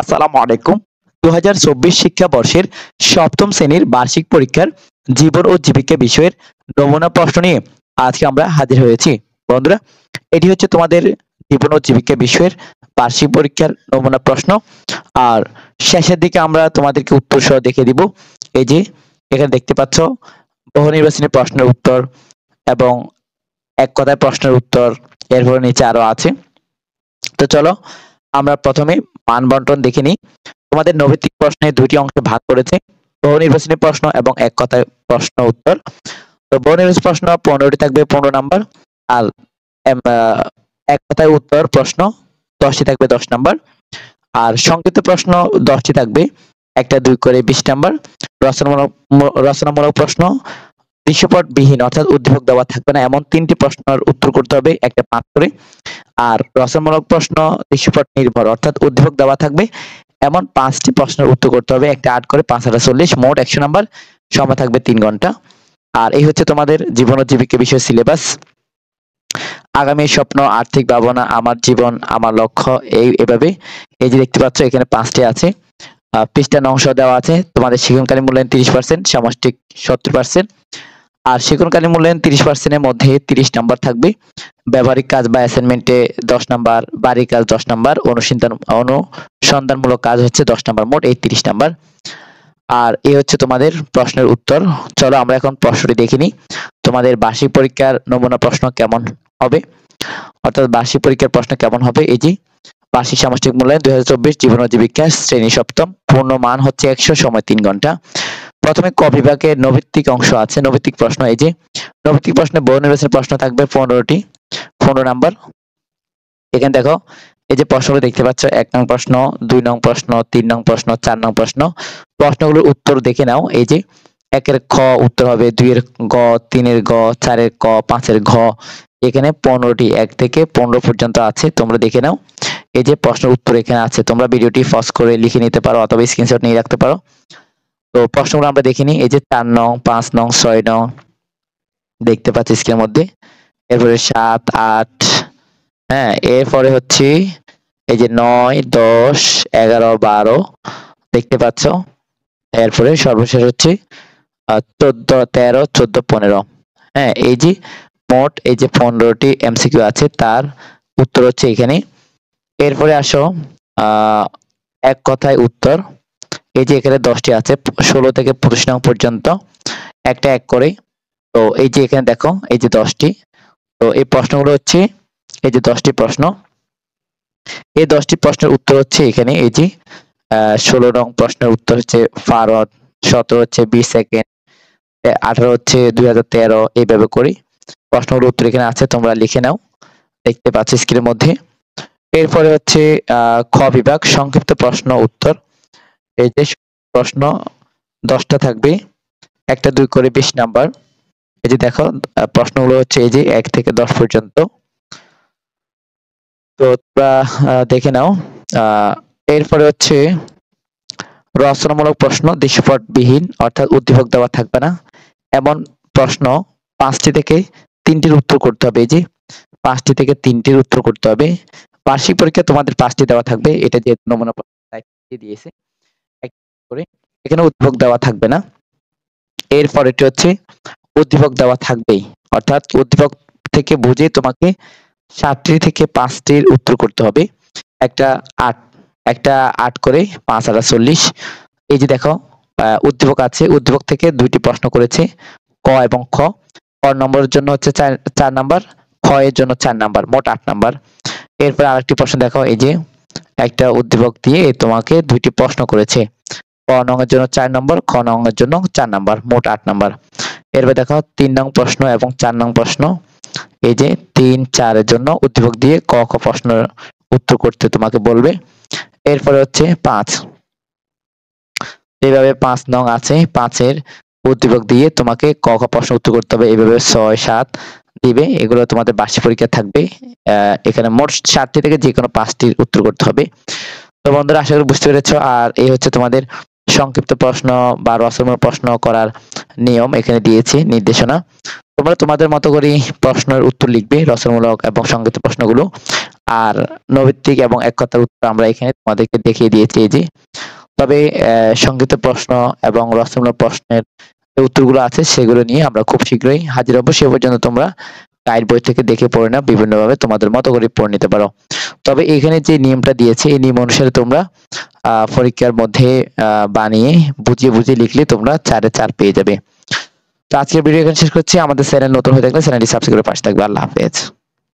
আসসালামু আলাইকুম দু শিক্ষা বর্ষের শিক্ষাবর্ষের সপ্তম শ্রেণীর বার্ষিক পরীক্ষার জীবন ও জীবিকা বিষয়ের নমুনা প্রশ্ন নিয়ে আজকে আমরা হাজির হয়েছি বন্ধুরা এটি হচ্ছে তোমাদের জীবন ও জীবিকা বিষয়ের বার্ষিক পরীক্ষার নমুনা প্রশ্ন আর শেষের দিকে আমরা তোমাদেরকে উত্তর সহ দেখে দিব এই যে এখানে দেখতে পাচ্ছ বহু নির্বাচনী প্রশ্নের উত্তর এবং এক কথায় প্রশ্নের উত্তর এরপর নিচে আরো আছে তো চলো আমরা প্রথমে মান বন্টন দেখে নিই তোমাদের নৈতিক প্রশ্নে দুটি অংশে ভাগ করেছে বহুনির্বাচনী প্রশ্ন এবং এক কথায় প্রশ্ন উত্তর তো বহুনির্বাচনী প্রশ্ন পনেরোটি থাকবে পনেরো নম্বর আর এক কথায় উত্তর প্রশ্ন দশটি থাকবে দশ নম্বর আর সংক্ষিপ্ত প্রশ্ন দশটি থাকবে একটা দুই করে বিশ নাম্বার রচনামূলক রচনামূলক প্রশ্ন বিহীন অর্থাৎ উদ্দীপক দেওয়া থাকবে না এমন তিনটি প্রশ্নের উত্তর করতে হবে একটা পাঁচ করে আর রচনামূলক প্রশ্ন দৃশ্যপট নির্ভর অর্থাৎ উদ্দীপক দেওয়া থাকবে এমন পাঁচটি প্রশ্নের উত্তর করতে হবে একটা আট করে পাঁচ হাজার চল্লিশ মোট একশো নাম্বার সময় থাকবে তিন ঘন্টা আর এই হচ্ছে তোমাদের জীবন ও জীবিকা বিষয় সিলেবাস আগামী স্বপ্ন আর্থিক ভাবনা আমার জীবন আমার লক্ষ্য এই এভাবে এই যে দেখতে পাচ্ছ এখানে পাঁচটি আছে পৃষ্ঠা নংশ দেওয়া আছে তোমাদের শিক্ষণকালীন মূল্যায়ন তিরিশ পার্সেন্ট সামষ্টিক সত্তর পার্সেন্ট আর শিক্ষণকালীন মূল্যায়ন তিরিশ পার্সেন্টের মধ্যে তিরিশ নাম্বার থাকবে ব্যবহারিক কাজ বা অ্যাসাইনমেন্টে দশ নাম্বার বাড়ির কাজ দশ নাম্বার অনুসন্ধান অনুসন্ধানমূলক কাজ হচ্ছে দশ নাম্বার মোট এই তিরিশ নাম্বার আর এ হচ্ছে তোমাদের প্রশ্নের উত্তর চলো আমরা এখন প্রশ্নটি দেখিনি তোমাদের বার্ষিক পরীক্ষার নমুনা প্রশ্ন কেমন হবে অর্থাৎ বার্ষিক পরীক্ষার প্রশ্ন কেমন হবে এই যে বার্ষিক সামষ্টিক মূল্যায়ন দুই হাজার চব্বিশ জীবন জীবিকা শ্রেণী সপ্তম পূর্ণ মান হচ্ছে একশো সময় তিন ঘন্টা প্রথমে ক বিভাগে নৈভিত্তিক অংশ আছে নৈভিত্তিক প্রশ্ন এই যে নৈভিত্তিক প্রশ্নে বহু প্রশ্ন থাকবে পনেরোটি পনেরো নাম্বার এখানে দেখো এই যে প্রশ্নগুলো দেখতে পাচ্ছ এক নং প্রশ্ন দুই নং প্রশ্ন তিন নং প্রশ্ন চার নং প্রশ্ন প্রশ্নগুলোর উত্তর দেখে নাও এই যে একের খ উত্তর হবে দুইয়ের গ তিনের গ চারের ক পাঁচের ঘ এখানে পনেরোটি এক থেকে পনেরো পর্যন্ত আছে তোমরা দেখে নাও এই যে প্রশ্নের উত্তর এখানে আছে তোমরা ভিডিওটি ফস করে লিখে নিতে পারো অথবা স্ক্রিনশট নিয়ে রাখতে পারো তো প্রশ্নগুলো আমরা দেখিনি এই যে চার নং পাঁচ নং ছয় নং দেখতে পাচ্ছি স্ক্রিনের মধ্যে এরপরে সাত আট হ্যাঁ এরপরে হচ্ছে এই যে নয় দশ এগারো বারো দেখতে পাচ্ছ এরপরে সর্বশেষ হচ্ছে চোদ্দ তেরো চোদ্দ পনেরো হ্যাঁ এই যে মোট এই যে পনেরোটি এমসিকিউ আছে তার উত্তর হচ্ছে এখানে এরপরে আসো এক কথায় উত্তর এই যে এখানে দশটি আছে ষোলো থেকে পঁচিশ নং পর্যন্ত একটা এক করে তো এই যে এখানে দেখো এই যে দশটি তো এই প্রশ্নগুলো হচ্ছে এই যে দশটি প্রশ্ন এই দশটি প্রশ্নের উত্তর হচ্ছে এখানে এই যে ষোলো নং প্রশ্নের উত্তর হচ্ছে ফারত সতেরো হচ্ছে বিশ সেকেন্ড আঠারো হচ্ছে দুই হাজার তেরো এইভাবে করি প্রশ্নগুলোর উত্তর এখানে আছে তোমরা লিখে নাও দেখতে পাচ্ছ স্ক্রিনের মধ্যে এরপরে হচ্ছে খ বিভাগ সংক্ষিপ্ত প্রশ্ন উত্তর এই যে প্রশ্ন দশটা থাকবে একটা দুই করে বিশ নাম্বার এই যে দেখো প্রশ্নগুলো হচ্ছে এই যে এক থেকে দশ পর্যন্ত তো তোমরা দেখে নাও এরপরে হচ্ছে রচনামূলক প্রশ্ন দৃশ্যপটবিহীন অর্থাৎ উদ্দীপক দেওয়া থাকবে না এমন প্রশ্ন পাঁচটি থেকে তিনটির উত্তর করতে হবে এই যে পাঁচটি থেকে তিনটির উত্তর করতে হবে বার্ষিক পরীক্ষা তোমাদের পাঁচটি দেওয়া থাকবে এটা যেহেতু নমুনা দিয়েছে করি এখানে উদ্ভব দেওয়া থাকবে না এর পরেটি হচ্ছে উদ্দীপক দেওয়া থাকবেই অর্থাৎ উদ্দীপক থেকে বুঝে তোমাকে সাতটি থেকে পাঁচটির উত্তর করতে হবে একটা আট একটা আট করে পাঁচ আটা চল্লিশ এই যে দেখো উদ্দীপক আছে উদ্দীপক থেকে দুইটি প্রশ্ন করেছে ক এবং খ ক নম্বরের জন্য হচ্ছে চার নাম্বার খ এর জন্য চার নাম্বার মোট আট নাম্বার এরপর আরেকটি প্রশ্ন দেখো এই যে একটা উদ্দীপক দিয়ে তোমাকে দুইটি প্রশ্ন করেছে ক নংয়ের জন্য চার নম্বর খ নংয়ের জন্য চার নম্বর মোট আট নম্বর এরপর দেখো তিন নং প্রশ্ন এবং চার নং প্রশ্ন এই যে তিন চারের জন্য উদ্দীপক দিয়ে ক খ প্রশ্ন উত্তর করতে তোমাকে বলবে এরপরে হচ্ছে পাঁচ এইভাবে পাঁচ নং আছে পাঁচের উদ্দীপক দিয়ে তোমাকে ক খ প্রশ্ন উত্তর করতে হবে এইভাবে ছয় সাত দিবে এগুলো তোমাদের বার্ষিক পরীক্ষা থাকবে এখানে মোট সাতটি থেকে যে কোনো পাঁচটির উত্তর করতে হবে তো বন্ধুরা আশা করি বুঝতে পেরেছ আর এই হচ্ছে তোমাদের সংক্ষিপ্ত প্রশ্ন বা রসমের প্রশ্ন করার নিয়ম এখানে দিয়েছি নির্দেশনা তোমরা তোমাদের মতো করে প্রশ্নের উত্তর লিখবে রসমূলক এবং সংক্ষিপ্ত প্রশ্নগুলো আর নৈবিত্তিক এবং এক কথার উত্তর আমরা এখানে তোমাদেরকে দেখিয়ে দিয়েছি এই যে তবে সংক্ষিপ্ত প্রশ্ন এবং রসমূলক প্রশ্নের উত্তরগুলো আছে সেগুলো নিয়ে আমরা খুব শীঘ্রই হাজির হবো সে পর্যন্ত তোমরা গাইড বই থেকে দেখে পড়ে না বিভিন্নভাবে তোমাদের মতো করে পড়ে নিতে পারো তবে এখানে যে নিয়মটা দিয়েছে এই নিয়ম অনুসারে তোমরা পরীক্ষার মধ্যে বানিয়ে বুঝিয়ে বুঝিয়ে লিখলে তোমরা চারে চার পেয়ে যাবে তো আজকের ভিডিও এখানে শেষ করছি আমাদের চ্যানেল নতুন হয়ে থাকলে চ্যানেলটি সাবস্ক্রাইব করে পাশে থাকবে আল্লাহ হাফেজ